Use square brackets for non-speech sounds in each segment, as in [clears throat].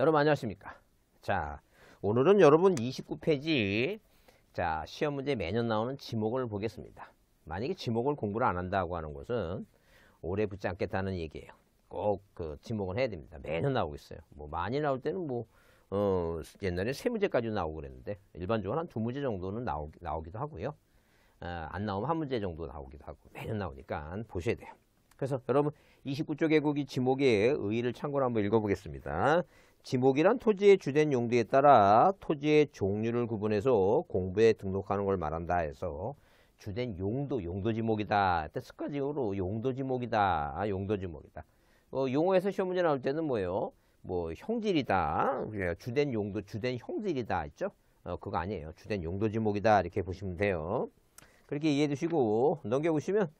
여러분 안녕하십니까 자 오늘은 여러분 29페이지 자 시험 문제 매년 나오는 지목을 보겠습니다 만약에 지목을 공부를 안 한다고 하는 것은 오래 붙지 않겠다는 얘기예요 꼭 그 지목을 해야 됩니다 매년 나오고 있어요 뭐 많이 나올 때는 뭐 어, 옛날에 세 문제까지 나오고 그랬는데 일반적으로 한 두 문제 정도는 나오, 나오기도 하고요 아, 안 나오면 한 문제 정도 나오기도 하고 매년 나오니까 보셔야 돼요 그래서 여러분 2 9쪽 개국이 지목의 의의를 참고로 한번 읽어보겠습니다. 지목이란 토지의 주된 용도에 따라 토지의 종류를 구분해서 공부에 등록하는 걸 말한다 해서 주된 용도, 용도 지목이다. 습관적으로 용도 지목이다. 아, 용도 지목이다. 어, 용어에서 시험 문제 나올 때는 뭐예요? 뭐 형질이다. 예, 주된 용도, 주된 형질이다 있죠? 어, 그거 아니에요. 주된 용도 지목이다 이렇게 보시면 돼요. 그렇게 이해해 주시고 넘겨보시면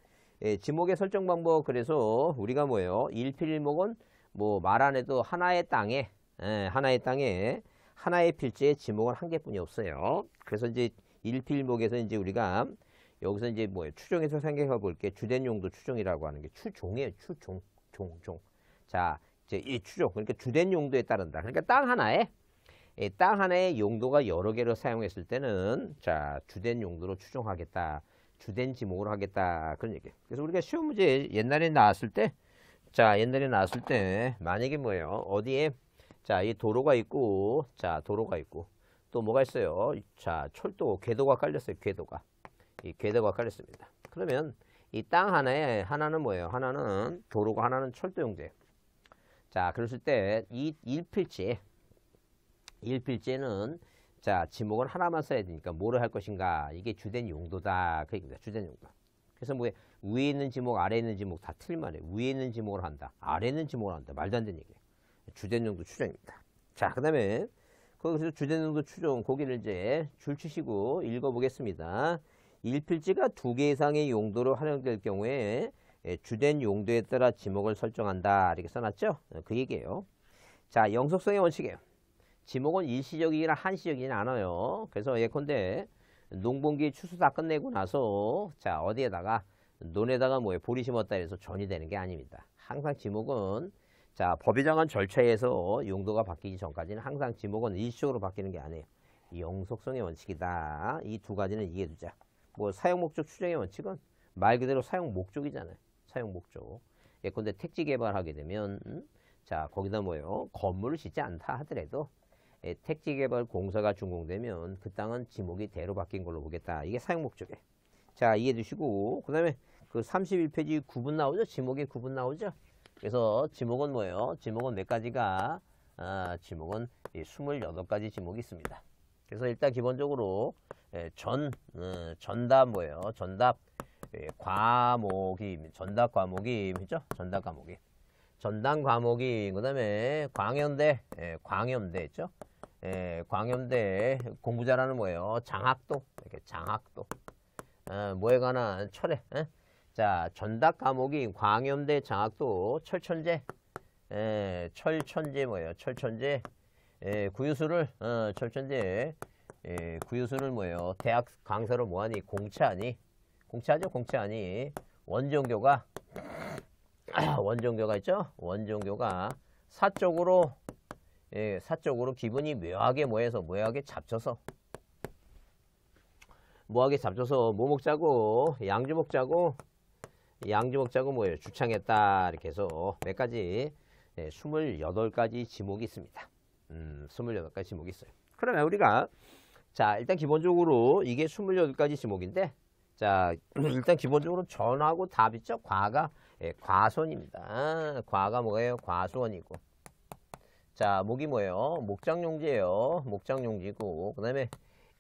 예, 지목의 설정 방법 그래서 우리가 뭐예요? 일필일목은 뭐 말 안 해도 하나의 땅에 예, 하나의 땅에 하나의 필지에 지목은 한 개뿐이 없어요. 그래서 이제 일필목에서 이제 우리가 여기서 이제 뭐 추종에서 생각해 볼게 주된 용도 추종이라고 하는 게 추종이에요. 추종, 종, 종. 자, 이제 이 추종 그러니까 주된 용도에 따른다. 그러니까 땅 하나에 땅 하나의 용도가 여러 개로 사용했을 때는 자 주된 용도로 추종하겠다. 주된 지목으로 하겠다 그런 얘기. 그래서 우리가 시험 문제 옛날에 나왔을 때, 자 옛날에 나왔을 때 만약에 뭐예요? 어디에 자, 이 도로가 있고, 자, 도로가 있고, 또 뭐가 있어요? 자, 철도, 궤도가 깔렸어요, 궤도가. 이 궤도가 깔렸습니다. 그러면 이 땅 하나에, 하나는 뭐예요? 하나는 도로고 하나는 철도용제. 자, 그랬을 때, 이 일필지에, 일필지에는 자, 지목은 하나만 써야 되니까 뭐를 할 것인가? 이게 주된 용도다. 그 얘기입니다. 주된 용도. 그래서 뭐 위에 있는 지목, 아래에 있는 지목 다 틀린 말이에요. 위에 있는 지목을 한다. 아래에 있는 지목을 한다. 말도 안 되는 얘기예요. 주된용도 추정입니다. 자, 그 다음에 거기서 주된용도 추정 고기를 이제 줄치시고 읽어보겠습니다. 일필지가 두 개 이상의 용도로 활용될 경우에 예, 주된 용도에 따라 지목을 설정한다. 이렇게 써놨죠? 어, 그 얘기예요. 자, 영속성의 원칙이에요. 지목은 일시적이나 한시적이지 않아요. 그래서 예컨대 농번기 추수 다 끝내고 나서 자 어디에다가 논에다가 뭐에 보리 심었다 해서 전이 되는 게 아닙니다. 항상 지목은 자, 법이 정한 절차에서 용도가 바뀌기 전까지는 항상 지목은 일시적으로 바뀌는 게 아니에요. 영속성의 원칙이다. 이 두 가지는 이해해 두자. 뭐 사용 목적 추정의 원칙은 말 그대로 사용 목적이잖아요. 사용 목적. 예컨대 택지 개발하게 되면 음? 자 거기다 뭐요? 예 건물을 짓지 않다 하더라도 예, 택지 개발 공사가 준공되면 그 땅은 지목이 대로 바뀐 걸로 보겠다. 이게 사용 목적이에요. 자 이해해 두시고 그 다음에 그 31페이지 구분 나오죠? 지목의 구분 나오죠? 그래서 지목은 뭐예요? 지목은 몇 가지가? 아, 지목은 이 28가지 지목이 있습니다. 그래서 일단 기본적으로 예, 전, 어, 전답 뭐예요? 전답 예, 과목이, 전답 과목이, 그죠? 전답 과목이. 전당 과목이, 그 다음에 광현대광현대 예, 있죠? 광현대 공부 자라는 뭐예요? 장학도, 이렇게 장학도. 아, 뭐에 관한 철회, 자, 전답 과목인 광염대 장학도 철천재, 에, 예, 철천재 뭐예요? 철천재, 에, 예, 구유수를, 어, 철천재, 에, 예, 구유수를 뭐예요? 대학 강사로 뭐하니? 공채하니공채하죠공채하니 원종교가, [clears throat] 원종교가 있죠? 원종교가 사적으로, 예, 사적으로 기분이 묘하게 모여서 묘하게 잡쳐서, 뭐하게 잡쳐서 뭐 먹자고 양주 먹자고 양지목자가 뭐예요? 주창했다 이렇게 해서 몇 가지 네, 28가지 지목이 있습니다. 음, 28가지 지목이 있어요. 그러면 우리가 자 일단 기본적으로 이게 28가지 지목인데 자 [clears throat] 일단 기본적으로 전하고 답 있죠? 과가 예, 과손입니다. 과가 뭐예요? 과수원이고 자 목이 뭐예요? 목장용지예요. 목장용지고 그 다음에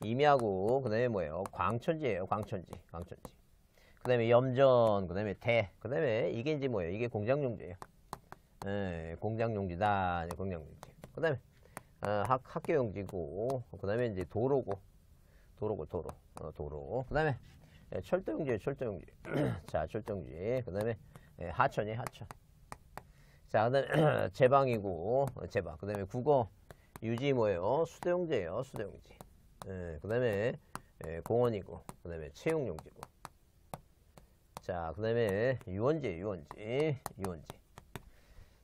임야고 그 다음에 뭐예요? 광천지예요. 광천지 광천지 그 다음에 염전, 그 다음에 대, 그 다음에 이게 이제 뭐예요? 이게 공장용지예요. 예, 공장용지다, 공장용지. 그 다음에 어, 학, 학교용지고, 그 다음에 이제 도로고, 도로고, 도로, 어, 도로. 그 다음에 예, 철도용지예요, 철도용지. [clears throat] 자, 철도용지. 그 다음에 예, 하천이에요, 하천. 자, 그 다음에 [clears throat] 제방이고, 어, 제방. 그 다음에 국어, 유지 뭐예요? 수도용지예요, 수도용지. 예, 그 다음에 예, 공원이고, 그 다음에 채용용지고. 자, 그 다음에 유원지, 유원지, 유원지.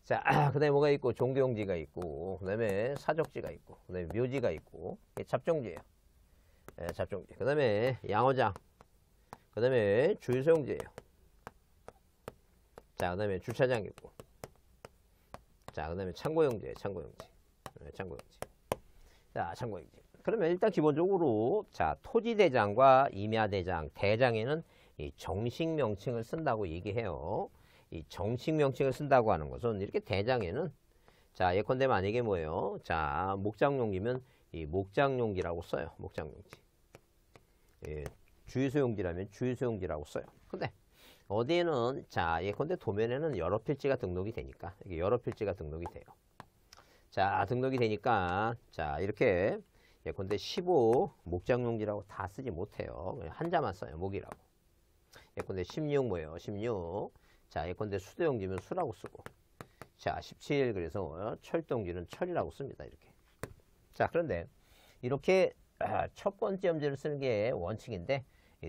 자, [clears throat] 그 다음에 뭐가 있고, 종교용지가 있고, 그 다음에 사적지가 있고, 그 다음에 묘지가 있고, 이게 잡종지예요. 예, 잡종지. 그 다음에 양어장. 그 다음에 주유소용지예요. 자, 그 다음에 주차장 있고. 자, 그 다음에 창고용지예요, 창고용지. 네, 창고용지. 자, 창고용지. 그러면 일단 기본적으로, 자, 토지대장과 임야대장, 대장에는 이 정식 명칭을 쓴다고 얘기해요. 이 정식 명칭을 쓴다고 하는 것은 이렇게 대장에는 자 예컨대 만약에 뭐예요? 자 목장용기면 이 목장용기라고 써요. 목장용기. 예, 주유소용기라면 주유소용기라고 써요. 근데 어디에는 자 예컨대 도면에는 여러 필지가 등록이 되니까 이게 여러 필지가 등록이 돼요. 자 등록이 되니까 자 이렇게 예컨대 15 목장용기라고 다 쓰지 못해요. 한 자만 써요. 목이라고. 예컨대 16 뭐예요? 16. 자, 예컨대 수도용지면 수라고 쓰고. 자, 17 그래서 철동용지는 철이라고 씁니다. 이렇게. 자, 그런데 이렇게 아, 첫 번째 음절을 쓰는 게 원칙인데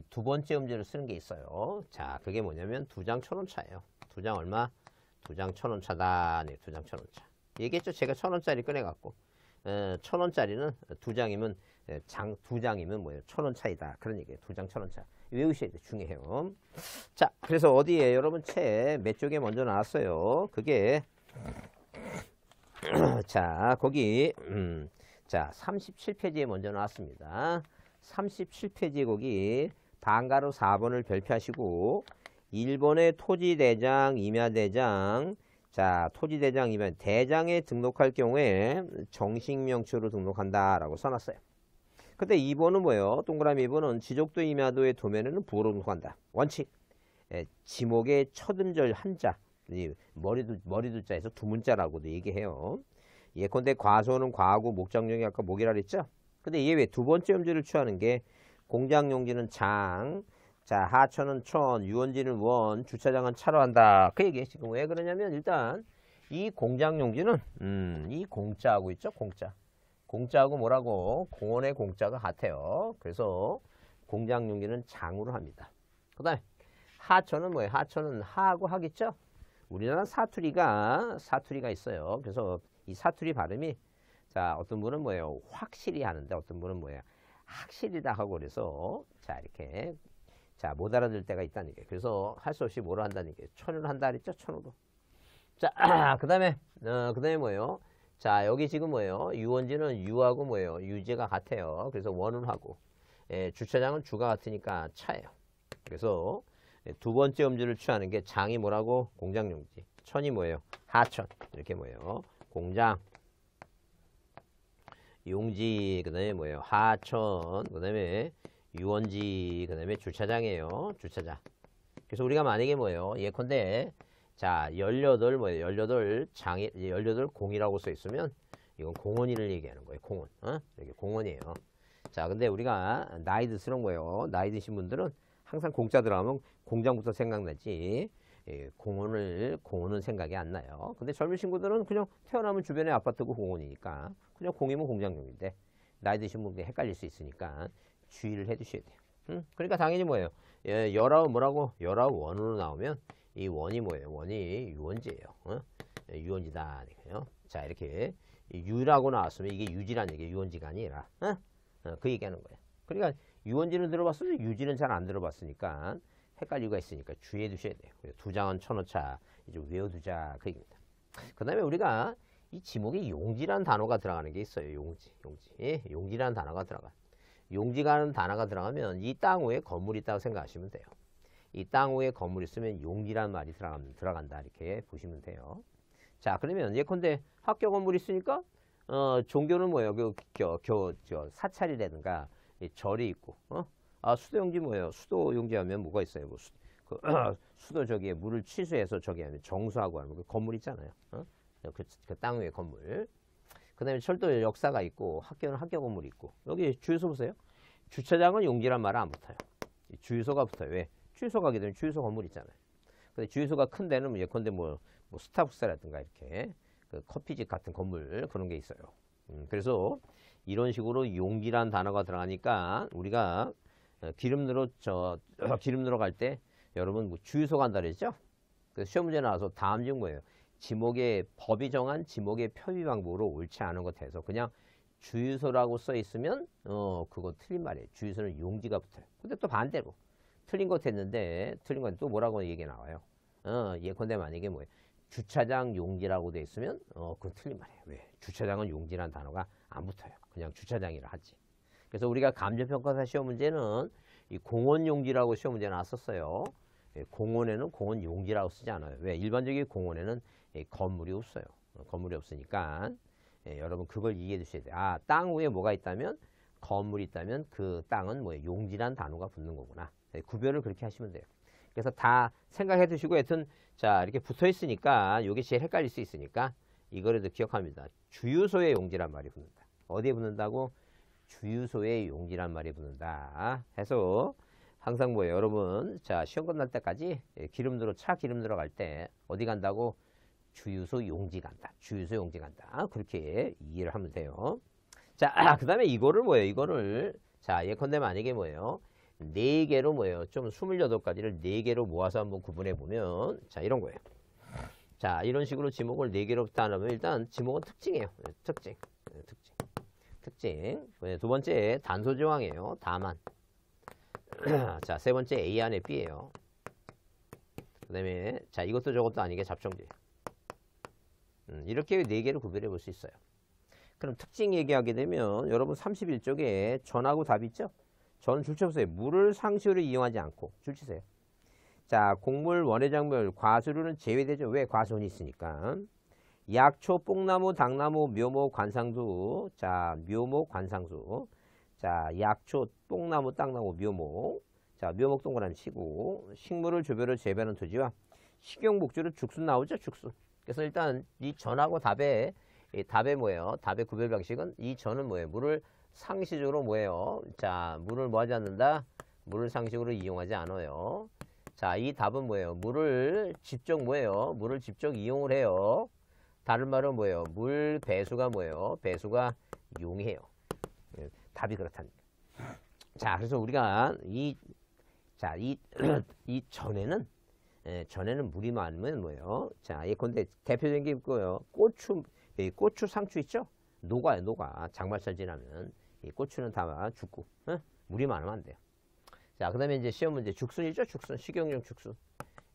두 번째 음절을 쓰는 게 있어요. 자, 그게 뭐냐면 두 장천원 차예요. 두 장 얼마? 두 장천원 차다. 네, 두 장천원 차. 얘기했죠? 제가 천 원짜리 꺼내갖고 어, 천 원짜리는 두 장이면 예, 장두 장이면 뭐예요? 천원 차이다. 그런 얘기예요. 두장천원 차. 외우셔야 돼 중요해요. 자, 그래서 어디에 여러분 책 몇 쪽에 먼저 나왔어요. 그게 [clears throat] 자, 거기 음, 자, 37페이지에 먼저 나왔습니다. 37페이지 거기 단가로 4번을 별표하시고 일본의 토지대장, 임야대장, 자 토지대장이면 대장에 등록할 경우에 정식 명칭로 등록한다라고 써놨어요. 근데 2번은 뭐예요? 동그라미 2번은 지족도 임야도의 도면에는 부호로 등록한다. 원칙. 예, 지목의 첫 음절 한자. 머리도, 머리도 자에서 두 문자라고도 얘기해요. 예컨대 과소는 과하고 목장용이 아까 목이라 그랬죠? 근데 이게 왜 두 번째 음절을 취하는 게 공장용지는 장, 자 하천은 천, 유원지는 원, 주차장은 차로 한다. 그 얘기 지금 왜 그러냐면 일단 이 공장용지는 음, 이 공짜하고 있죠? 공짜. 공짜하고 뭐라고 공원의 공짜가 같아요. 그래서 공장용기는 장으로 합니다. 그 다음에 하천은 뭐예요? 하천은 하하고 하겠죠? 우리나라 사투리가 사투리가 있어요. 그래서 이 사투리 발음이 자 어떤 분은 뭐예요? 확실히 하는데 어떤 분은 뭐예요? 확실히다 하고 그래서 자 이렇게 자못 알아들 때가 있다는 게 그래서 할 수 없이 뭐로 한다는 게 천으로 한다 그랬죠? 천으로 자그 [clears throat] 다음에 어, 그 다음에 뭐예요? 자 여기 지금 뭐예요? 유원지는 유하고 뭐예요? 유제가 같아요. 그래서 원운하고 예, 주차장은 주가 같으니까 차예요. 그래서 예, 두 번째 음지를 취하는 게 장이 뭐라고? 공장용지. 천이 뭐예요? 하천. 이렇게 뭐예요? 공장. 용지, 그 다음에 뭐예요? 하천, 그 다음에 유원지, 그 다음에 주차장이에요. 주차장. 그래서 우리가 만약에 뭐예요? 예컨대 자, 18 뭐예요? 18 장애 18 공이라고 써 있으면 이건 공원이를 얘기하는 거예요. 공원. 어? 여기 공원이에요. 자, 근데 우리가 나이 드스런 거예요. 나이 드신 분들은 항상 공짜 들어가면 공장부터 생각나지. 예, 공원을 공원은 생각이 안 나요. 근데 젊은 친구들은 그냥 태어나면 주변에 아파트고 공원이니까 그냥 공이면 공장용인데 나이 드신 분들 헷갈릴 수 있으니까 주의를 해 주셔야 돼요. 음? 그러니까 당연히 뭐예요? 예, 열아홉 뭐라고 열아홉 원으로 나오면 이 원이 뭐예요? 원이 유원지예요. 어? 예, 유원지다. 이에요 자, 이렇게 유라고 나왔으면 이게 유지란 얘기예요. 유원지가 아니라. 어? 어, 그 얘기하는 거예요. 그러니까 유원지는 들어봤으면 유지는 잘 안 들어봤으니까 헷갈리가 있으니까 주의해 두셔야 돼요. 두 장은 천호차. 이제 외워두자. 그 얘기입니다. 그 다음에 우리가 이 지목에 용지란 단어가 들어가는 게 있어요. 용지. 용지. 예? 용지라는 단어가 들어가. 용지라는 단어가 들어가면 이 땅 위에 건물이 있다고 생각하시면 돼요. 이땅 위에 건물이 있으면 용기라는 말이 들어간, 다 이렇게 보시면 돼요. 자 그러면 예컨대 학교 건물이 있으니까 어, 종교는 뭐예요? 그, 겨, 겨, 저, 사찰이라든가 절이 있고 어? 아, 수도용지 뭐예요? 수도용지 하면 뭐가 있어요? 뭐 수, 그, [clears throat] 수도 저기에 물을 취수해서 저기 하면 정수하고 하는그 건물 있잖아요. 어? 그땅 그, 그 위에 건물. 그 다음에 철도 역사가 있고 학교는 학교 건물이 있고 여기 주유소 보세요. 주차장은 용기란 말을 안 붙어요. 주유소가 붙어요. 왜? 주유소 가게 되면 주유소 건물 있잖아요. 근데 주유소가 큰 데는 뭐 예컨대 뭐, 뭐 스타벅스라든가 이렇게 그 커피집 같은 건물 그런 게 있어요. 음, 그래서 이런 식으로 용기란 단어가 들어가니까 우리가 어, 기름 넣으러 저 [clears throat] 기름 으러갈때 여러분 뭐 주유소 간다 그랬죠? 그래서 시험 문제 나와서 다음 중 뭐예요? 지목의 법이 정한 지목의 표기 방법으로 옳지 않은 것해서 그냥 주유소라고 써 있으면 어 그거 틀린 말이에요. 주유소는 용지가 붙어요. 근데 또 반대로 틀린 것 했는데 틀린 건 또 뭐라고 얘기 나와요. 어, 예컨대 만약에 뭐 주차장 용지라고 돼 있으면 어, 그건 틀린 말이에요. 왜? 주차장은 용지란 단어가 안 붙어요. 그냥 주차장이라 하지. 그래서 우리가 감정평가사 시험 문제는 이 공원 용지라고 시험 문제 나왔었어요. 예, 공원에는 공원 용지라고 쓰지 않아요. 왜? 일반적인 공원에는 예, 건물이 없어요. 어, 건물이 없으니까 예, 여러분 그걸 이해해 주셔야 돼요. 아, 땅 위에 뭐가 있다면 건물이 있다면 그 땅은 뭐 용지란 단어가 붙는 거구나. 예, 구별을 그렇게 하시면 돼요. 그래서 다 생각해 두시고 여튼 자 이렇게 붙어 있으니까 이게 제일 헷갈릴 수 있으니까 이거라도 기억합니다. 주유소의 용지란 말이 붙는다. 어디에 붙는다고? 주유소의 용지란 말이 붙는다. 해서 항상 뭐예요? 여러분 자 시험 끝날 때까지 예, 기름 들어 차 기름 들어갈 때 어디 간다고? 주유소 용지 간다. 주유소 용지 간다. 그렇게 이해를 하면 돼요. 자, [clears throat] 그 다음에 이거를 뭐예요? 이거를 자 예컨대 만약에 뭐예요? 4 개로 뭐예요? 좀 28가지를 4 개로 모아서 한번 구분해 보면 자 이런 거예요. 자 이런 식으로 지목을 4 개로 나누면 일단 지목은 특징이에요. 특징, 특징, 특징. 두 번째 단소 조항이에요. 다만. [clears throat] 자 세 번째 A 안에 B예요. 그다음에 자 이것도 저것도 아니게 잡종제. 음, 이렇게 4 개를 구별해 볼 수 있어요. 그럼 특징 얘기하게 되면 여러분 31쪽에 전하고 답 있죠? 저는 줄치소요 물을 상시로 이용하지 않고 줄치세요. 자, 곡물, 원해작물, 과수류는 제외되죠. 왜? 과수원이 있으니까. 약초, 뽕나무, 당나무, 묘목, 관상수. 자, 묘목, 관상수. 자, 약초, 뽕나무, 땅나무, 묘목. 자, 묘목 동그라미 치고 식물을 조별을 재배하는 토지와 식용목주로 죽순 나오죠. 죽순 그래서 일단 이 전하고 답의 이 답의 뭐예요? 답의 구별 방식은 이 전은 뭐예요? 물을 상식적으로 뭐예요? 자, 물을 뭐 하지 않는다? 물을 상식으로 이용하지 않아요. 자, 이 답은 뭐예요? 물을 직접 뭐예요? 물을 직접 이용을 해요. 다른 말은 뭐예요? 물 배수가 뭐예요? 배수가 용해요. 예, 답이 그렇답니다. 자, 그래서 우리가 이, 자, 이, [clears throat] 이 전에는, 예, 전에는 물이 많으면 뭐예요? 자, 예컨대 대표적인 게 있고요. 고추, 고추 상추 있죠? 녹아요, 녹아. 장마철 지나면. 이 고추는 다만 죽고 어? 물이 많으면 안 돼요 자그 다음에 이제 시험 문제 죽순이죠 죽순 식용용 죽순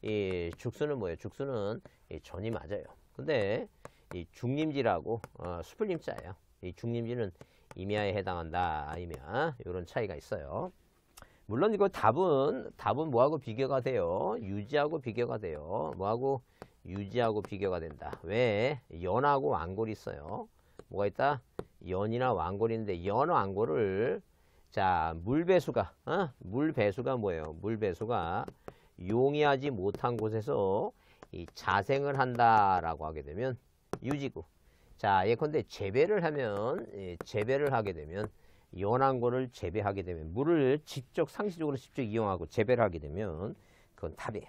이 죽순은 뭐예요 죽순은 이 전이 맞아요 근데 이 중림지라고 어, 수풀림자예요 이 중림지는 임야에 해당한다 임야 이런 차이가 있어요 물론 이거 답은 답은 뭐하고 비교가 돼요 유지하고 비교가 돼요 뭐하고 유지하고 비교가 된다 왜 연하고 안골이 있어요 뭐가 있다 연이나 왕골인데 연 왕골을 자 물배수가 어? 물배수가 뭐예요? 물배수가 용이하지 못한 곳에서 이 자생을 한다라고 하게 되면 유지구 자 예컨대 재배를 하면 예, 재배를 하게 되면 연왕골을 재배하게 되면 물을 직접 상시적으로 직접 이용하고 재배를 하게 되면 그건 탑이에요.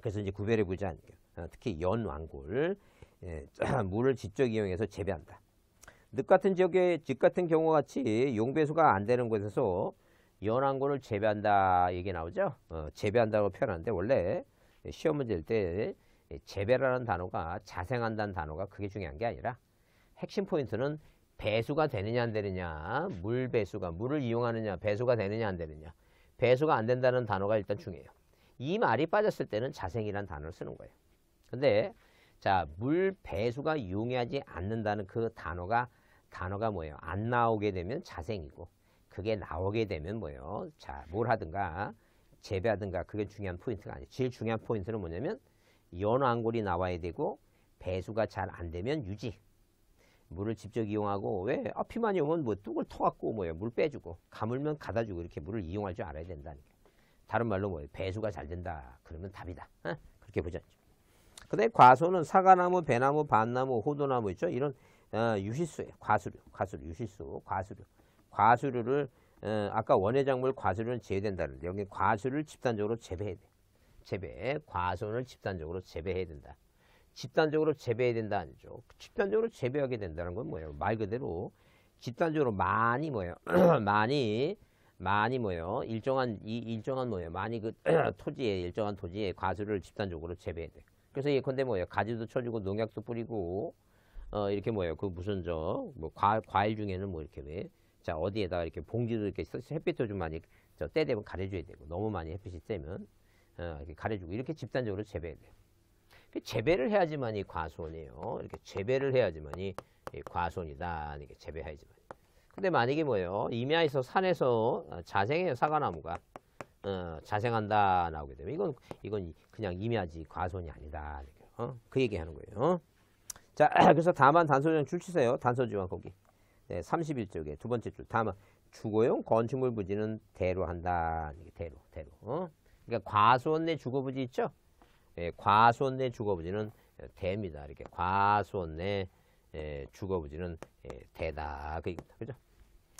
그래서 이제 구별해 보지 않을게요. 특히 연왕골 예, [clears throat] 물을 직접 이용해서 재배한다. 늪 같은 지역에즉 같은 경우와 같이 용배수가 안 되는 곳에서 연안군을 재배한다 얘기 나오죠. 어, 재배한다고 표현하는데 원래 시험 문제일 때 재배라는 단어가 자생한다는 단어가 그게 중요한 게 아니라 핵심 포인트는 배수가 되느냐 안 되느냐 물 배수가 물을 이용하느냐 배수가 되느냐 안 되느냐 배수가 안 된다는 단어가 일단 중요해요. 이 말이 빠졌을 때는 자생이란 단어를 쓰는 거예요. 근데 자 물 배수가 이용하지 않는다는 그 단어가 단어가 뭐예요? 안 나오게 되면 자생이고 그게 나오게 되면 뭐예요? 자, 뭘 하든가 재배하든가 그게 중요한 포인트가 아니에요. 제일 중요한 포인트는 뭐냐면 연안골이 나와야 되고 배수가 잘 안 되면 유지. 물을 직접 이용하고 왜? 아, 피만 이오면뭐 뚝을 터갖고 뭐예요? 물 빼주고 가물면 가다주고 이렇게 물을 이용할 줄 알아야 된다는니요 다른 말로 뭐예요? 배수가 잘 된다. 그러면 답이다. 그렇게 보자. 그다음 과수는 사과나무, 배나무, 밤나무, 호도나무 있죠. 이런 어, 유실수예요. 과수류, 과수류, 유실수, 과수류. 과수류를 어, 아까 원예작물 과수류는 제외된다는데 여기 과수를 집단적으로 재배해야 돼. 재배, 과수를 집단적으로 재배해야 된다. 집단적으로 재배해야 된다 는니죠 집단적으로 재배하게 된다는 건 뭐예요? 말 그대로 집단적으로 많이 뭐예요? [clears throat] 많이 많이 뭐예요? 일정한 이 일정한 뭐예요? 많이 그 [clears throat] 토지에 일정한 토지에 과수를 집단적으로 재배해야 돼. 그래서 예컨대 뭐예요? 가지도 쳐주고 농약도 뿌리고 어, 이렇게 뭐예요? 그 무슨 저, 뭐, 과, 과일 중에는 뭐 이렇게 왜, 자, 어디에다가 이렇게 봉지도 이렇게 햇빛도 좀 많이, 저, 때 되면 가려줘야 되고, 너무 많이 햇빛이 세면, 어, 이렇게 가려주고, 이렇게 집단적으로 재배해야 돼요. 그 재배를 해야지만이 과수원이에요. 이렇게 재배를 해야지만이 과수원이다. 이렇게 재배해야지만. 근데 만약에 뭐예요? 임야에서 산에서 어, 자생해요. 사과나무가. 어, 자생한다 나오게 되면 이건 이건 그냥 임야지 과수원이 아니다. 이렇게, 어? 그 얘기하는 거예요. 어? 자, [clears throat] 그래서 다만 단서조항 줄 치세요. 단서지만 거기. 네, 31쪽에 두 번째 줄. 다만 주거용 건축물 부지는 대로 한다. 대로, 대로. 어? 그러니까 과수원 내 주거 부지 있죠? 예, 과수원 내 주거 부지는 예, 대입니다. 이렇게 과수원 내 예, 주거 부지는 예, 대다. 그입니다. 그죠?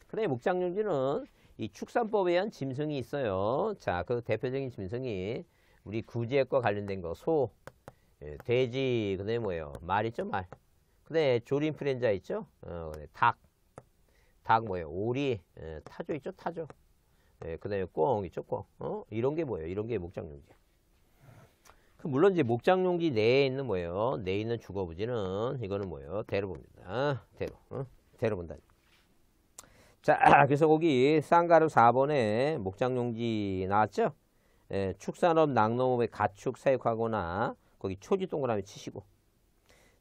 그다음에 목장용지는이 축산법에 의한 짐승이 있어요. 자, 그 대표적인 짐승이 우리 구제과 관련된 거 소, 예, 돼지 그다음에 뭐예요? 말 있죠 말. 그다음에 조림 프렌자 있죠? 어, 닭, 닭 뭐예요? 오리, 예, 타조 있죠 타조. 예, 그다음에 꿩 있죠 꿩 어? 이런 게 뭐예요? 이런 게 목장용지. 그 물론 이제 목장용지 내에 있는 뭐예요? 내에 있는 주거부지는 이거는 뭐예요? 대로 봅니다. 대로, 어? 대로 본다. 자, [clears throat] 그래서 거기 쌍가루 4번에 목장용지 나왔죠? 예, 축산업, 낙농업에 가축 사육하거나 거기 초지 동그라미 치시고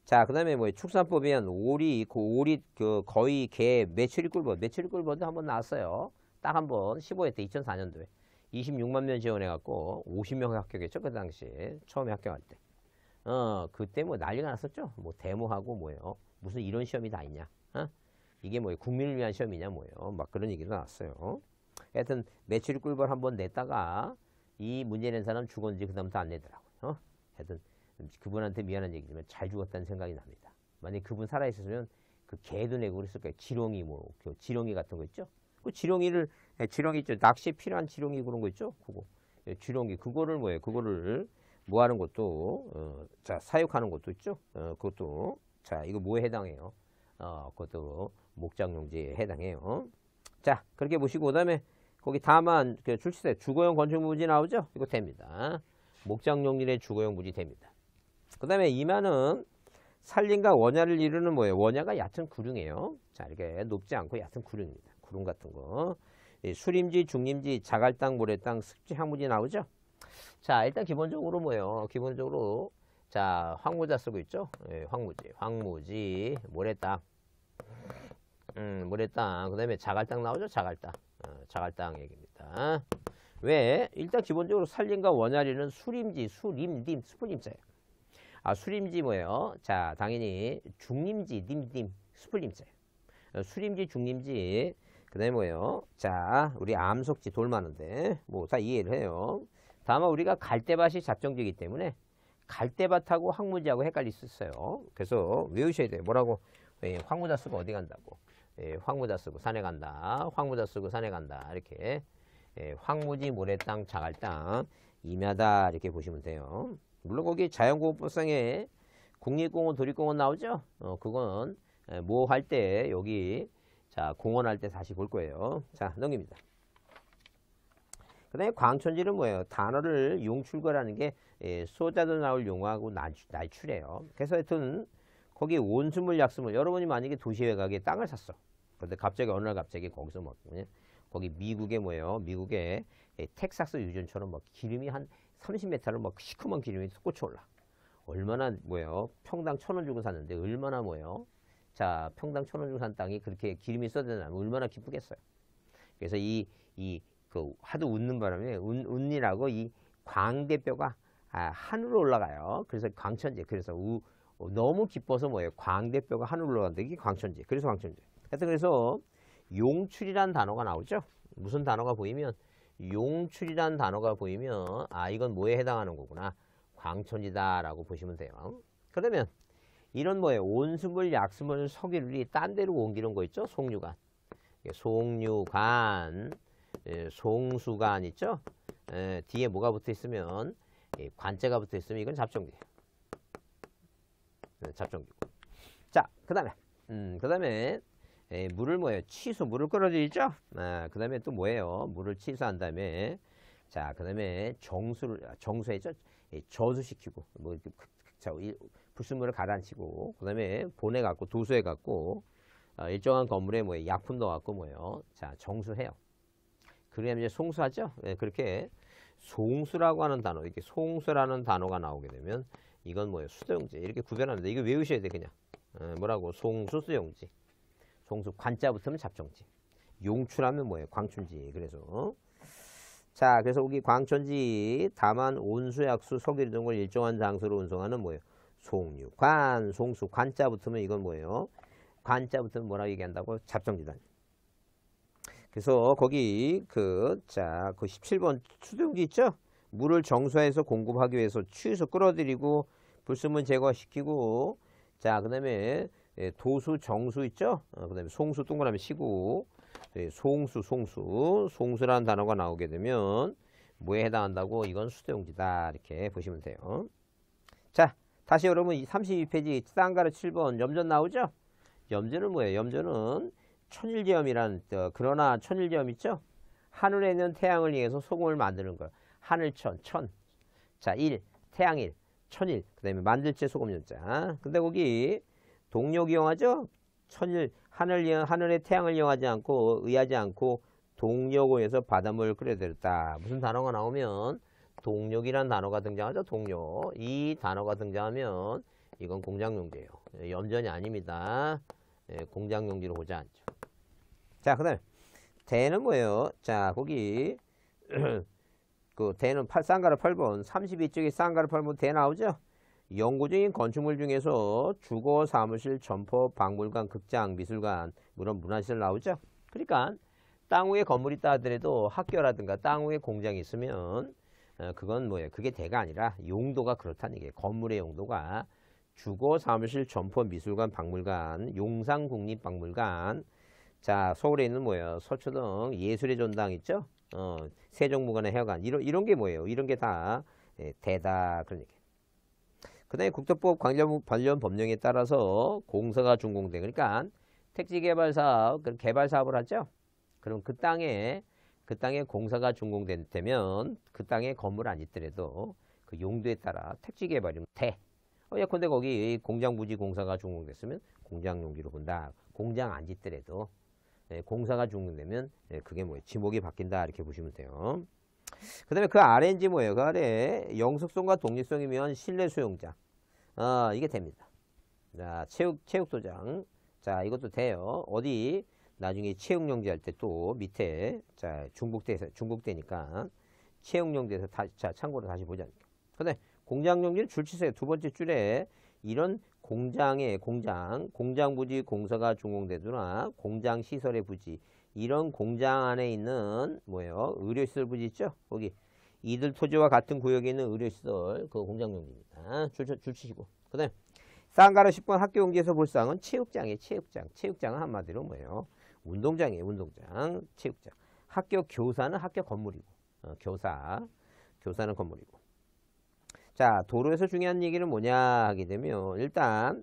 자, 그 다음에 뭐 축산법이면 오리 그 오리 그 거의 개 매출이 꿀벌 매출이 꿀벌도 한번 나왔어요. 딱한번 15회 때 2004년도에 26만 명 지원해갖고 50명 합격했죠 그 당시 처음에 합격할 때. 어 그때 뭐 난리가 났었죠. 뭐 데모하고 뭐예요. 무슨 이런 시험이 다 있냐. 어? 이게 뭐 국민을 위한 시험이냐 뭐예요. 막 그런 얘기도 나왔어요. 하여튼 매출이 꿀벌 한번 냈다가 이 문제 낸 사람 죽었는지 그 다음부터 안 내더라고요. 어? 하여튼 그분한테 미안한 얘기지만 잘 죽었다는 생각이 납니다. 만약 에 그분 살아있었으면 그 개도 내고 그랬을 거예요. 지렁이 뭐, 그 지렁이 같은 거 있죠? 그 지렁이를, 예, 지렁이 있죠? 낚시에 필요한 지렁이 그런 거 있죠? 그거. 예, 지렁이, 그거를 뭐예요? 그거를 뭐 하는 것도, 어, 자, 사육하는 것도 있죠? 어, 그것도, 자, 이거 뭐에 해당해요? 어, 그것도 목장용지에 해당해요. 자, 그렇게 보시고, 그 다음에 거기 다만 그 출시세 주거용 건축 부지 나오죠? 이거 됩니다. 목장용지의 주거용 부지 됩니다. 그 다음에 이마는 살림과 원야를 이루는 뭐예요? 원야가 얕은 구릉이에요. 자, 이렇게 높지 않고 얕은 구릉입니다. 구릉 같은 거. 수림지, 중림지, 자갈땅, 모래땅, 습지, 황무지 나오죠? 자, 일단 기본적으로 뭐예요? 기본적으로 자, 황무자 쓰고 있죠? 예, 황무지, 황무지, 모래땅. 음, 모래땅. 그 다음에 자갈땅 나오죠? 자갈땅. 어, 자갈땅 얘기입니다. 왜? 일단 기본적으로 살림과 원야리는 수림지, 수림림, 스프림자예요. 아, 수림지 뭐예요? 자, 당연히 중림지, 님님, 스풀림자 어, 수림지, 중림지. 그 다음에 뭐예요? 자, 우리 암석지 돌 많은데, 뭐 다 이해를 해요. 다만 우리가 갈대밭이 작정지이기 때문에 갈대밭하고 황무지하고 헷갈릴 수 있어요. 그래서 외우셔야 돼요. 뭐라고? 예, 황무자 쓰고 어디 간다고? 예, 황무자 쓰고 산에 간다. 황무자 쓰고 산에 간다. 이렇게 예, 황무지 모래땅 자갈땅 임야다 이렇게 보시면 돼요. 물론 거기 자연공업법상에 국립공원, 도립공원 나오죠? 어, 그건 예, 뭐할 때 여기 자 공원할 때 다시 볼 거예요. 자 넘깁니다. 그 다음에 광천지는 뭐예요? 단어를 용출거라는 게 예, 소자도 나올 용어하고 날출, 해요 그래서 하여튼 거기 원수물 약수물 여러분이 만약에 도시외곽에 땅을 샀어. 그런데 갑자기 어느 날 갑자기 거기서 뭐 거기 미국에 뭐예요? 미국에 예, 텍사스 유전처럼 뭐 기름이 한 30m를 막 뭐 시커먼 기름이 솟구쳐 올라. 얼마나 뭐예요? 평당 천원 주고 샀는데 얼마나 뭐예요? 자, 평당 천원 주고 산 땅이 그렇게 기름이 쏟아나면 얼마나 기쁘겠어요. 그래서 이, 이, 그, 하도 웃는 바람에 운, 운이라고 이 광대뼈가 아, 하늘로 올라가요. 그래서 광천제. 그래서 우, 어, 너무 기뻐서 뭐예요? 광대뼈가 하늘로 올라간다. 이게 광천제. 그래서 광천제. 하여튼 그래서 용출이란 단어가 나오죠. 무슨 단어가 보이면 용출이라는 단어가 보이면 아 이건 뭐에 해당하는 거구나 광천이다 라고 보시면 돼요 그러면 이런 뭐에 온수물 약수물 석유를 딴 데로 옮기는 거 있죠 송유관 예, 송유관 예, 송수관 있죠 예, 뒤에 뭐가 붙어 있으면 관제가 붙어 있으면 이건 잡종기예요 잡종기고 자그 다음에 음, 그 다음에 에, 예, 물을 뭐예요? 취소, 물을 끌어들이죠? 아, 그 다음에 또 뭐예요? 물을 취소한 다음에, 자, 그 다음에 정수를, 아, 정수했죠? 예, 저수시키고, 뭐, 그, 그, 자, 이, 불순물을 가라앉히고, 그 다음에 보내갖고, 도수해갖고, 어, 아, 일정한 건물에 뭐 약품 넣어갖고 뭐예요? 자, 정수해요. 그러면 이제 송수하죠? 예, 그렇게 송수라고 하는 단어, 이렇게 송수라는 단어가 나오게 되면 이건 뭐예요? 수도용지. 이렇게 구별하는데, 이거 외우셔야 돼, 그냥. 어, 뭐라고? 송수 수용지. 송수 관자 붙으면 잡종지. 용출하면 뭐예요? 광춘지. 그래서 자, 그래서 여기 광천지 다만 온수약수 석유 등을 일정한 장소로 운송하는 뭐예요? 송유관, 송수, 관자 붙으면 이건 뭐예요? 관자 붙으면 뭐라고 얘기한다고? 잡종지단 그래서 거기 그, 자, 그 17번 수증기 있죠? 물을 정수해서 공급하기 위해서 추에서 끌어들이고 불순물 제거시키고 자, 그 다음에 예, 도수, 정수 있죠? 어, 그 다음에 송수, 동그라미 시구. 예, 송수, 송수. 송수라는 단어가 나오게 되면 뭐에 해당한다고? 이건 수도용지다. 이렇게 보시면 돼요. 자, 다시 여러분 32페이지 쌍가루 7번 염전 나오죠? 염전은 뭐예요? 염전은 천일제염이란 어, 그러나 천일제염 있죠? 하늘에 있는 태양을 이용해서 소금을 만드는 걸 하늘천, 천. 자, 일, 태양일, 천일. 그 다음에 만들채 소금염자 근데 거기 동력이 영하죠? 천일 하늘 하늘의 태양을 영하지 않고 의하지 않고 동력을 위해서 바닷물을 끓여들였다. 무슨 단어가 나오면 동력이란 단어가 등장하죠. 동력. 이 단어가 등장하면 이건 공장용지예요. 예, 염전이 아닙니다. 예, 공장용지로 보지 않죠. 자, 그다음 에 대는 뭐예요? 자, 거기 [clears throat] 그 대는 팔 쌍가루 8번 32쪽에 쌍가루 8번 대 나오죠? 영구적인 건축물 중에서 주거, 사무실, 점포, 박물관, 극장, 미술관, 물론 문화시설 나오죠. 그러니까 땅 위에 건물이 있다 하더라도 학교라든가 땅 위에 공장이 있으면 어, 그건 뭐예요? 그게 대가 아니라 용도가 그렇다는 얘기예요. 건물의 용도가 주거, 사무실, 점포, 미술관, 박물관, 용산국립박물관 자 서울에 있는 뭐예요? 서초동 예술의 전당 있죠? 어, 세종무관의 해관 이런, 이런 게 뭐예요? 이런 게다 예, 대다 그런 얘기예요. 그다음에 국토법 관련, 관련 법령에 따라서 공사가 준공돼 그러니까 택지개발사업 개발사업을 하죠. 그럼 그 땅에 그 땅에 공사가 준공되면 그 땅에 건물 안 있더라도 그 용도에 따라 택지개발이면 돼. 어, 예컨대 거기 공장 부지 공사가 준공됐으면 공장 용지로 본다. 공장 안 짓더라도 예, 공사가 준공되면 예, 그게 뭐예요? 지목이 바뀐다 이렇게 보시면 돼요. 그 다음에 그 r 래인 뭐예요? 그 아래 영속성과 독립성이면 실내 수용장. 아, 이게 됩니다. 자, 체육, 체육소장. 자, 이것도 돼요. 어디, 나중에 체육용지할 때 또 밑에, 자, 중복돼서, 중복되니까 체육용지에서 다, 시 자, 참고로 다시 보자 근데 공장용지는 줄치세 요두 번째 줄에 이런 공장의 공장, 공장 부지 공사가 중공되거나 공장 시설의 부지, 이런 공장 안에 있는 뭐예요? 의료시설 부지 있죠? 거기 이들 토지와 같은 구역에 있는 의료시설 그 공장용지입니다. 줄치시고 그다음 쌍가로 10번 학교 용지에서 볼상은 체육장이에요. 체육장. 체육장은 한마디로 뭐예요? 운동장이에요. 운동장. 체육장. 학교 교사는 학교 건물이고 어, 교사. 교사는 건물이고 자 도로에서 중요한 얘기는 뭐냐 하게 되면 일단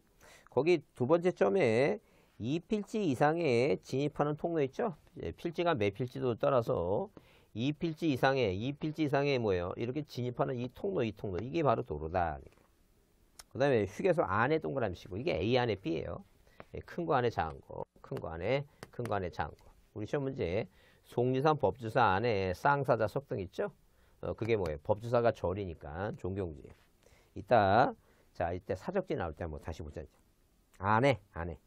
거기 두 번째 점에 이 필지 이상에 진입하는 통로 있죠? 예, 필지가 매 필지도 따라서 2필지 이상의 2필지 이상의 뭐예요? 이렇게 진입하는 이 통로 이 통로 이게 바로 도로다. 그 다음에 휴게소 안에 동그라미 치고 이게 A 안에 B예요. 예, 큰거 안에 작은 거, 큰 거 안에 큰 거 안에 작은 거. 우리 시험 문제 속리산 법주사 안에 쌍사자 석등 있죠? 어, 그게 뭐예요? 법주사가 절이니까 종경지. 이따 자 이때 사적지 나올 때 한번 다시 보자. 안에 안에.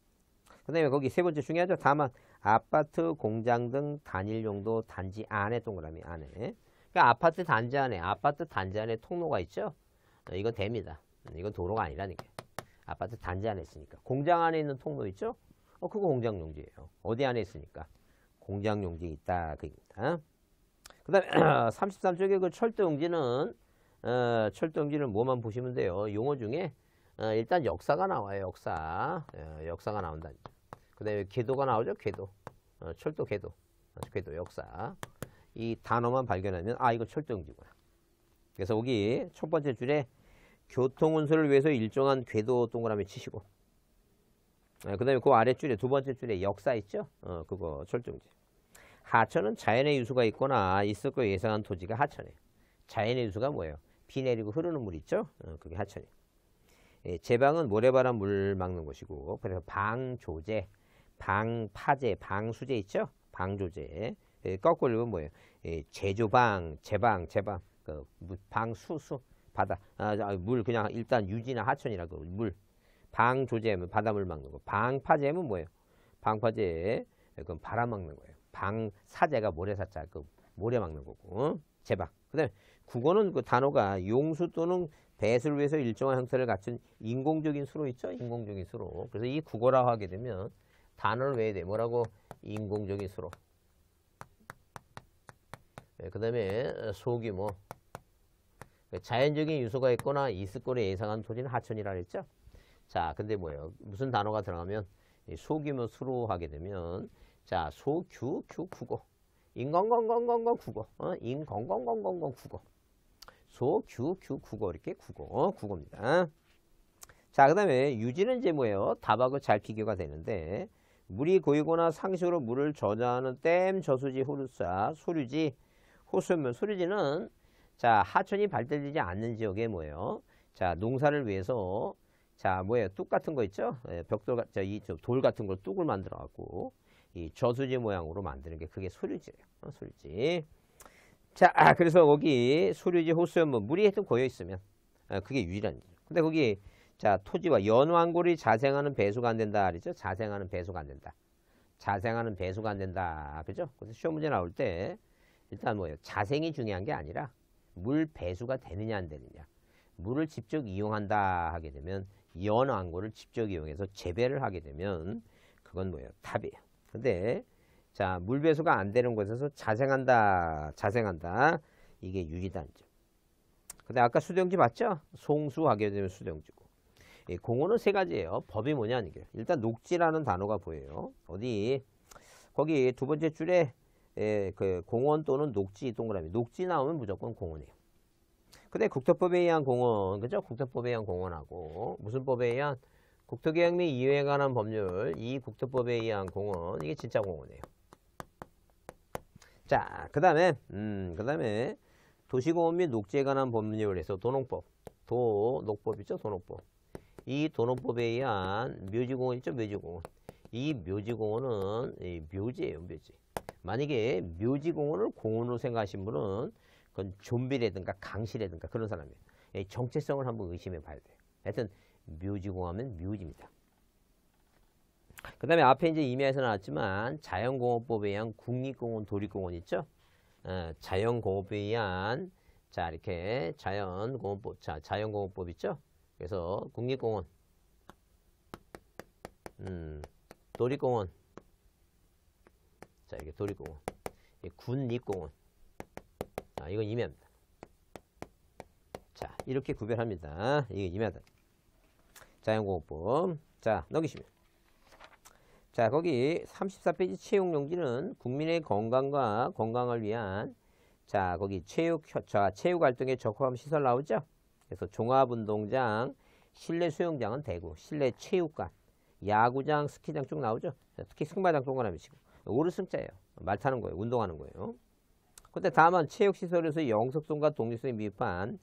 그 다음에 거기 세 번째 중요하죠. 다만 아파트, 공장 등 단일 용도 단지 안에 동그라미 안에. 그러니까 아파트 단지 안에, 아파트 단지 안에 통로가 있죠? 어, 이건 됩니다. 음, 이건 도로가 아니라는 게. 아파트 단지 안에 있으니까. 공장 안에 있는 통로 있죠? 어, 그거 공장 용지예요. 어디 안에 있으니까. 공장 용지 있다. 그입니다. [clears throat] 그 다음에 33쪽에 그 철도 용지는, 어, 철도 용지는 뭐만 보시면 돼요. 용어 중에, 어, 일단 역사가 나와요. 역사. 어, 역사가 나온다니까. 그 다음에 궤도가 나오죠. 궤도. 어, 철도 궤도. 궤도 역사. 이 단어만 발견하면 아 이거 철도용지구나. 그래서 여기 첫 번째 줄에 교통운수를 위해서 일정한 궤도 동그라미 치시고 아, 그 다음에 그아래줄에두 번째 줄에 역사 있죠. 어, 그거 철도지 하천은 자연의 유수가 있거나 있을 거 예상한 토지가 하천에 자연의 유수가 뭐예요? 비 내리고 흐르는 물 있죠? 어, 그게 하천이에요. 예, 제방은 모래바람 물 막는 곳이고 그래서 방조제 방파제, 방수제 있죠? 방조제. 예, 거꾸로 읽으면 뭐예요? 예, 제조방, 제방, 제방, 그 방수수, 바다, 아, 아, 물 그냥 일단 유지나 하천이라고 물. 방조제면 바닷물 막는 거. 방파제면 뭐예요? 방파제 예, 그건 바람 막는 거예요. 방사제가 모래사자 그 모래 막는 거고 어? 제방. 그다음에 국어는 그 단어가 용수 또는 배수를 위해서 일정한 형태를 갖춘 인공적인 수로 있죠. 인공적인 수로. 그래서 이 국어라고 하게 되면 단어를 외야 돼. 뭐라고? 인공적인 수로. 네, 그 다음에 소규모. 자연적인 유소가 있거나 이스골에 예상한 토지는 하천이라 그랬죠? 자, 근데 뭐예요? 무슨 단어가 들어가면 소규모 수로 하게 되면 자, 소 규, 규, 국어. 인건건건건건 국어. 어? 인건건건 건건 국어. 소규, 규, 국어. 이렇게 국어. 어? 국어입니다. 자, 그 다음에 유지는 이제 뭐예요? 답하고 잘 비교가 되는데 물이 고이거나 상식으로 물을 저장하는 댐, 저수지, 호수사 소류지, 호수면 소류지는 자 하천이 발달되지 않는 지역에 뭐예요? 자 농사를 위해서 자 뭐예요? 뚝 같은 거 있죠? 예, 벽돌 저 이돌 같은 걸 뚝을 만들어 갖고 이 저수지 모양으로 만드는 게 그게 소류지예요. 어, 소류지. 자 아, 그래서 거기 소류지 호수연문 뭐 물이 하여튼 고여 있으면 아, 그게 유일한. 지역. 근데 거기 자, 토지와 연완골이 자생하는 배수가 안 된다. 그죠 자생하는 배수가 안 된다. 자생하는 배수가 안 된다. 그죠? 그래서 시험 문제 나올 때 일단 뭐예요? 자생이 중요한 게 아니라 물 배수가 되느냐 안 되느냐. 물을 직접 이용한다 하게 되면 연안골을 직접 이용해서 재배를 하게 되면 그건 뭐예요? 탑이에요. 근데 자, 물 배수가 안 되는 곳에서 자생한다. 자생한다. 이게 유리단점. 근데 아까 수정지 봤죠? 송수하게 되면 수정지고. 이 예, 공어는 세 가지예요. 법이 뭐냐 이게. 일단 녹지라는 단어가 보여요. 어디 거기 두 번째 줄에 예, 그 공원 또는 녹지 동그라미 녹지 나오면 무조건 공원이에요. 근데 국토법에 의한 공원 그죠? 국토법에 의한 공원하고 무슨 법에 의한 국토계획 및 이외에 관한 법률 이 국토법에 의한 공원 이게 진짜 공원이에요. 자, 그 다음에, 음, 그 다음에, 도시공원 및 녹지에 관한 법률에서 도농법, 도, 녹법 이죠 도농법. 이 도농법에 의한 묘지공원 있죠? 묘지공원. 이 묘지공원은 묘지예요. 묘지. 만약에 묘지공원을 공원으로 생각하신 분은 그건 좀비라든가 강시라든가 그런 사람이에요. 정체성을 한번 의심해 봐야 돼요. 하여튼 묘지공원은 묘지입니다. 그 다음에 앞에 이제 임야에서 나왔지만 자연공업법에 의한 국립공원, 도립공원 있죠? 어, 자연공업에 의한 자 이렇게 자연공업법, 자 자연공업법 있죠? 그래서 국립공원, 음, 도립공원, 자 이게 도립공원, 군립공원, 아 이건 임야입니다. 자 이렇게 구별합니다. 이게 임야다. 자연공업법. 자 넘기시면. 자 거기 34페이지 채용용지는 국민의 건강과 건강을 위한 자 거기 체육 자 체육 활동에 적합한 시설 나오죠? 그래서 종합운동장, 실내 수영장은 대구, 실내 체육관, 야구장, 스키장 쭉 나오죠. 특히 승마장 동그라미치고 오르승자예요. 말 타는 거예요. 운동하는 거예요. 그런데 다만 체육시설에서 영석동과 독립성이 미흡한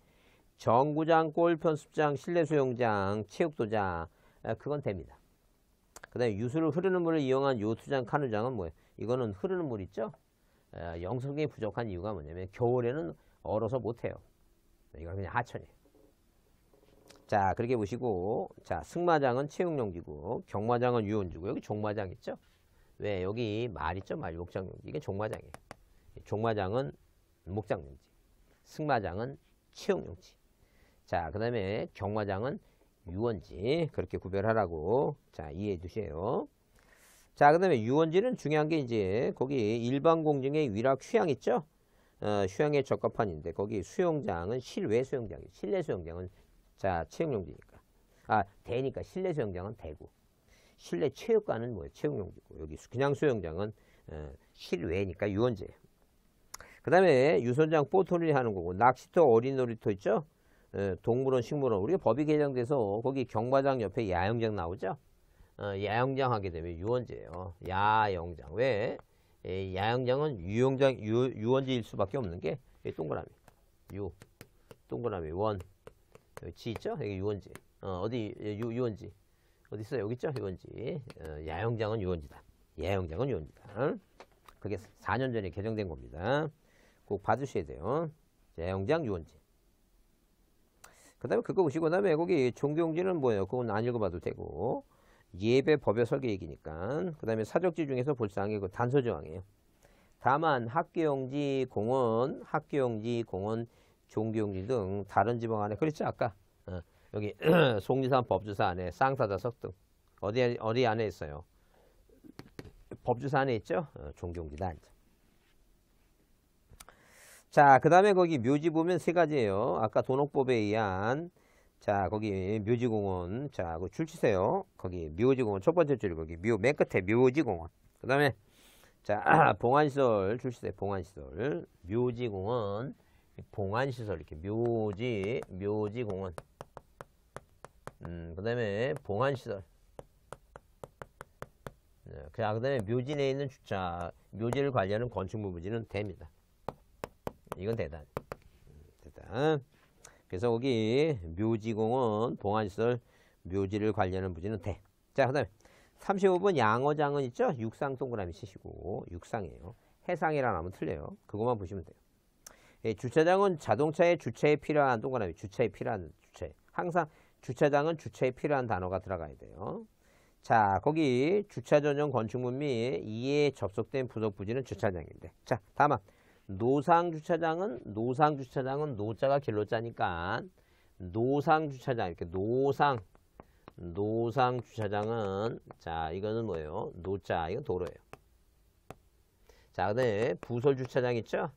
정구장, 골편습장, 실내 수영장, 체육도장 그건 됩니다. 그 다음에 유수를 흐르는 물을 이용한 요트장 카누장은 뭐예요? 이거는 흐르는 물 있죠? 영석이 부족한 이유가 뭐냐면 겨울에는 얼어서 못해요. 이건 그냥 하천이에요. 자 그렇게 보시고 자 승마장은 채용용지고 경마장은 유원지고 여기 종마장 있죠 왜 여기 말 있죠 말 목장용지 이게 종마장이에요 종마장은 목장용지 승마장은 채용용지 자그 다음에 경마장은 유원지 그렇게 구별하라고 자 이해해 주세요 자그 다음에 유원지는 중요한 게 이제 거기 일반공중의 위락 휴양 있죠 어, 휴양에 적합한 인데 거기 수영장은 실외 수영장이 실내 수영장은 자, 체육용지니까. 아, 대니까 실내 수영장은 대구. 실내 체육관은 뭐예요? 체육용지고. 여기 그냥 수영장은 어, 실외니까 유원지예요. 그 다음에 유선장 포토리 하는 거고 낚시터 어린 놀이터 있죠? 예, 동물원 식물원 우리가 법이 개정돼서 거기 경마장 옆에 야영장 나오죠? 어, 야영장 하게 되면 유원지예요. 야영장. 왜? 예, 야영장은 유영장 유, 유원지일 수밖에 없는 게 동그라미. 유 동그라미 원 여기 어, 지 있죠? 여기 유원지. 어, 어디 예, 유, 유원지. 어디 있어? 요 여기 있죠? 유원지. 어, 야영장은 유원지다. 야영장은 유원지다. 그게 4년 전에 개정된 겁니다. 꼭 봐주셔야 돼요. 야영장 유원지. 그 다음에 그거 보시고, 그 다음에 거기 종경지는 뭐예요? 그건 안 읽어봐도 되고. 예배 법의 설계 얘기니까. 그 다음에 사적지 중에서 볼상이 그 단서조항이에요. 다만 학교용지 공원, 학교용지 공원 종용지등 다른 지방 안에 그랬죠 아까 어, 여기 [clears throat] 송리산 법주사 안에 쌍사자석 등 어디 어디 안에 있어요 법주사 안에 있죠 어, 종용지도 자그 다음에 거기 묘지 보면 세 가지예요 아까 도농법에 의한 자 거기 묘지공원 자그 줄치세요 거기 묘지공원 첫 번째 줄 거기 묘 맨 끝에 묘지공원 그 다음에 자 [clears throat] 봉안시설 출시대 봉안시설 묘지공원 봉안시설 이렇게 묘지 묘지 공원 음, 네, 그 아, 다음에 봉안시설 그 다음에 묘지 내에 있는 주차 묘지를 관리하는 건축물 부지는 됩니다 이건 대단 대단 그래서 거기 묘지공원 봉안시설 묘지를 관리하는 부지는 돼자그 다음에 35번 양어장은 있죠 육상 동그라미 치시고 육상이에요 해상이라 하면 틀려요 그것만 보시면 돼요 예, 주차장은 자동차의 주체에 필요한 동그라미 주체에 필요한 주체. 항상 주차장은 주체에 필요한 단어가 들어가야 돼요. 자, 거기 주차 전용 건축물 및 이에 접속된 부속 부지는 주차장인데. 자, 다만 노상 주차장은 노상 주차장은 노자가 길로자니까 노상 주차장 이렇게 노상 노상 주차장은 자, 이거는 뭐예요? 노자. 이건 도로예요. 자, 그다 부설 주차장 있죠?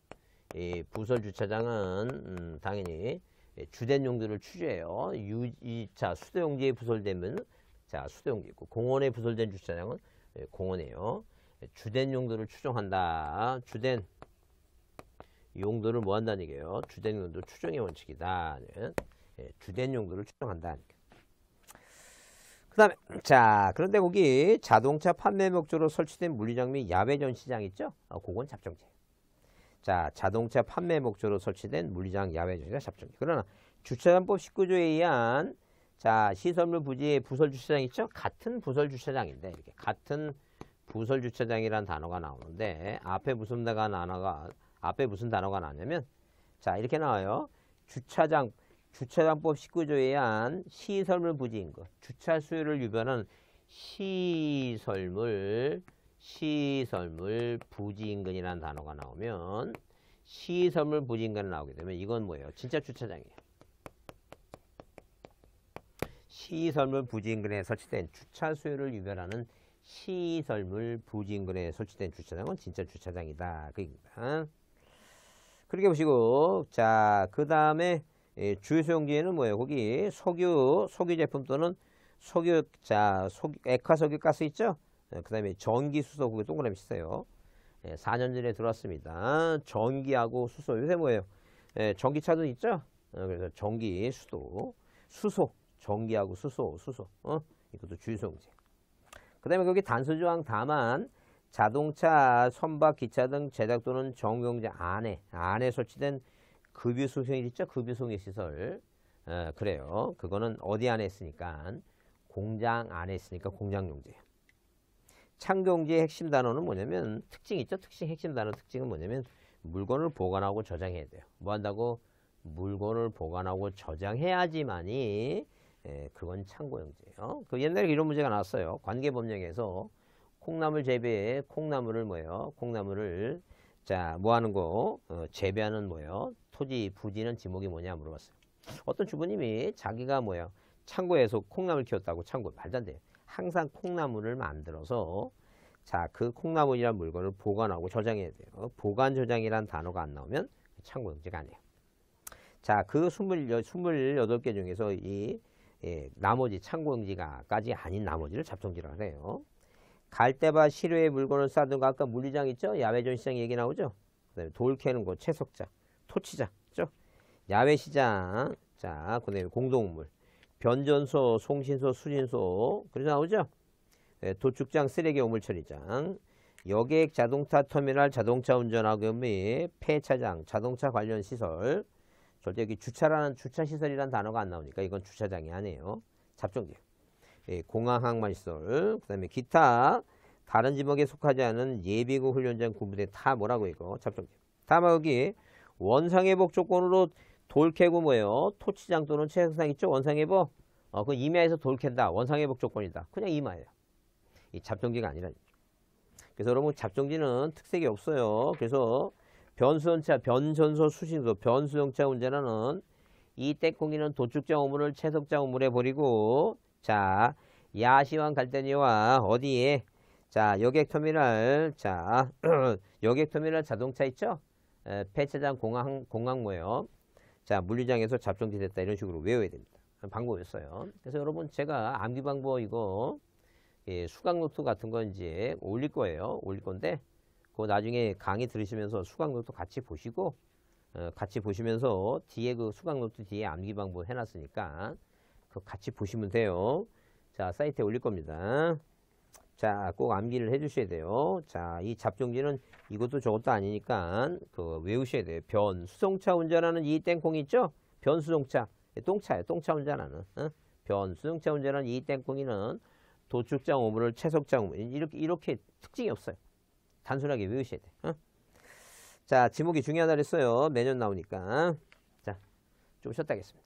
이 부설 주차장은 음, 당연히 예, 주된 용도를 취재해요. 유, 이, 자, 수도용지에 부설되면 자, 수도용지 있고 공원에 부설된 주차장은 예, 공원이에요. 예, 주된 용도를 추정한다. 주된 용도를 뭐 한다는 얘기예요? 주된 용도 추정의 원칙이다. 주된 용도를 추정한다. 그 다음에 자 그런데 거기 자동차 판매 목적으로 설치된 물리장 및 야외 전시장 있죠? 아, 그건 잡정제. 자, 자동차 판매 목적으로 설치된 물리장 야외 주차 잡종. 그러나 주차장법 19조에 의한 자, 시설물 부지의 부설 주차장 있죠? 같은 부설 주차장인데 이렇게 같은 부설 주차장이라는 단어가 나오는데 앞에 무슨 단어가 나가 앞에 무슨 단어가 나냐면 자, 이렇게 나와요. 주차장 주차장법 19조에 의한 시설물 부지인 것. 주차 수요를 유발한 시설물 시설물 부지인근이라는 단어가 나오면 시설물 부지인근이 나오게 되면 이건 뭐예요? 진짜 주차장이에요. 시설물 부지인근에 설치된 주차 수요를 유별하는 시설물 부지인근에 설치된 주차장은 진짜 주차장이다. 그입니다. 그렇게 보시고 자 그 다음에 예, 주유소용지에는 뭐예요? 거기 석유, 석유 제품 또는 석유, 자, 석, 액화석유 가스 있죠? 네, 그 다음에 전기 수소 그게 동그라미 치어요 예, 4년 전에 들어왔습니다. 전기하고 수소 요새 뭐예요? 예, 전기차도 있죠. 어, 그래서 전기, 수도, 수소, 전기하고 수소, 수소. 어? 이것도 주유소공제. 그 다음에 거기 단서조항 다만 자동차, 선박, 기차 등 제작 또는 정용자 안에 안에 설치된 급유송실 있죠? 급유송의 시설. 어, 그래요. 그거는 어디 안에 있으니까 공장 안에 있으니까 공장용제예요. 창경지의 핵심 단어는 뭐냐면 특징 있죠. 특징 핵심 단어 특징은 뭐냐면 물건을 보관하고 저장해야 돼요. 뭐 한다고 물건을 보관하고 저장해야지만이 예, 그건 창고형제예요. 그 옛날에 이런 문제가 나왔어요. 관계법령에서 콩나물 재배에 콩나물을 뭐예요? 콩나물을 자, 뭐 하는 거? 어, 재배하는 뭐예요? 토지 부지는 지목이 뭐냐 물어봤어요. 어떤 주부님이 자기가 뭐예요? 창고에서 콩나물 키웠다고 창고 말도 안 돼요. 항상 콩나물을 만들어서 자, 그 콩나물이란 물건을 보관하고 저장해야 돼요. 어, 보관 저장이란 단어가 안 나오면 창고용지가 아니에요. 자, 그 28개 중에서 이 예, 나머지 창고용지가까지 아닌 나머지를 잡종지라고 해요. 갈대밭 실외에 물건을 쌓는 거 아까 물리장 있죠? 야외 전시장 얘기 나오죠? 그다음에 돌 캐는 곳, 채석장, 토치장, 그죠? 야외 시장, 자, 그다음에 공동물, 변전소, 송신소, 수진소 그래 나오죠. 예, 도축장, 쓰레기 오물 처리장, 여객 자동차 터미널, 자동차 운전하기 및 폐차장, 자동차 관련 시설. 절대 여기 주차라는 주차 시설이란 단어가 안 나오니까 이건 주차장이 아니에요. 잡종기 예, 공항 항만 시설, 그다음에 기타 다른 지목에 속하지 않은 예비군 훈련장 군부대 다 뭐라고 이거 잡종기. 다만 여기 원상회복 조건으로 돌캐고 뭐예요? 토치장 또는 채색상 있죠? 원상회복. 어, 그 임야에서 돌캔다. 원상회복 조건이다. 그냥 임야예요. 이 잡종기가 아니라. 그래서 여러분 잡종기는 특색이 없어요. 그래서 변수연차, 변전소 수신소, 변수용차 운전하는 이 떼콩이는 도축장 우물을 채석장 우물에 버리고 자 야시왕 갈대니와 어디에 자 여객터미널 자 [clears throat] 여객터미널 자동차 있죠? 에, 폐차장 공항 공항 모요 자, 물리장에서 잡종기됐다 이런 식으로 외워야 됩니다. 방법이었어요. 그래서 여러분 제가 암기 방법 이거 예, 수강 노트 같은 건 이제 올릴 거예요. 올릴 건데 그거 나중에 강의 들으시면서 수강 노트 같이 보시고 어, 같이 보시면서 뒤에 그 수강 노트 뒤에 암기 방법 해놨으니까 그거 같이 보시면 돼요. 자, 사이트에 올릴 겁니다. 자, 꼭 암기를 해주셔야 돼요. 자, 이 잡종지는 이것도 저것도 아니니까 그 외우셔야 돼요. 변, 수송차 운전하는 이 땡콩 있죠? 변 수송차, 예, 똥차예요. 똥차 운전하는. 어? 변, 수송차 운전하는 이 땡콩이는 도축장 오물을 채석장 오물 이렇게 이렇게 특징이 없어요. 단순하게 외우셔야 돼. 어? 자, 지목이 중요하다 그랬어요. 매년 나오니까. 자, 좀 쉬었다 하겠습니다.